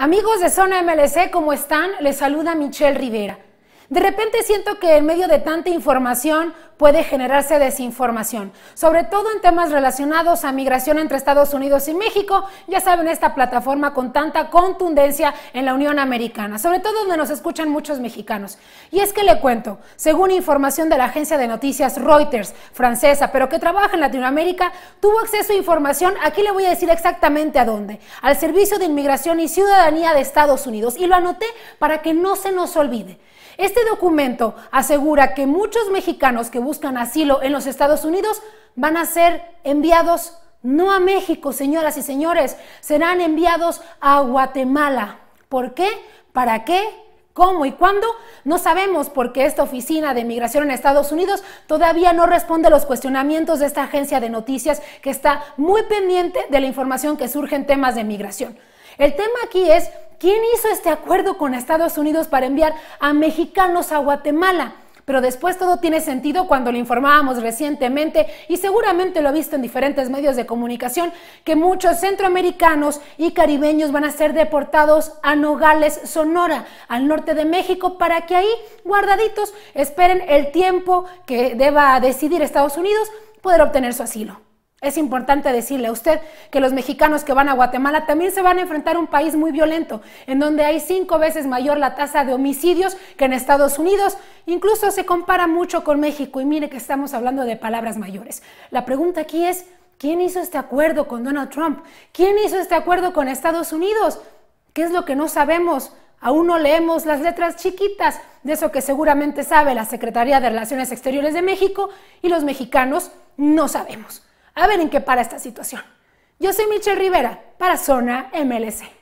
Amigos de Zona MLC, ¿cómo están? Les saluda Michelle Rivera. De repente siento que en medio de tanta información puede generarse desinformación, sobre todo en temas relacionados a migración entre Estados Unidos y México, ya saben esta plataforma con tanta contundencia en la Unión Americana, sobre todo donde nos escuchan muchos mexicanos. Y es que le cuento, según información de la agencia de noticias Reuters, francesa, pero que trabaja en Latinoamérica, tuvo acceso a información, aquí le voy a decir exactamente a dónde, al Servicio de Inmigración y Ciudadanía de Estados Unidos, y lo anoté para que no se nos olvide. Este documento asegura que muchos mexicanos que buscan asilo en los Estados Unidos van a ser enviados no a México, señoras y señores, serán enviados a Guatemala. ¿Por qué? ¿Para qué? ¿Cómo y cuándo? No sabemos porque esta oficina de migración en Estados Unidos todavía no responde a los cuestionamientos de esta agencia de noticias que está muy pendiente de la información que surge en temas de migración. El tema aquí es, ¿quién hizo este acuerdo con Estados Unidos para enviar a mexicanos a Guatemala? pero después todo tiene sentido cuando lo informábamos recientemente y seguramente lo ha visto en diferentes medios de comunicación que muchos centroamericanos y caribeños van a ser deportados a Nogales, Sonora, al norte de México, para que ahí, guardaditos, esperen el tiempo que deba decidir Estados Unidos poder obtener su asilo. Es importante decirle a usted que los mexicanos que van a Guatemala también se van a enfrentar a un país muy violento, en donde hay cinco veces mayor la tasa de homicidios que en Estados Unidos. Incluso se compara mucho con México y mire que estamos hablando de palabras mayores. La pregunta aquí es, ¿quién hizo este acuerdo con Donald Trump? ¿Quién hizo este acuerdo con Estados Unidos? ¿Qué es lo que no sabemos? Aún no leemos las letras chiquitas de eso que seguramente sabe la Secretaría de Relaciones Exteriores de México y los mexicanos no sabemos a ver en qué para esta situación. Yo soy Michelle Rivera para Zona MLC.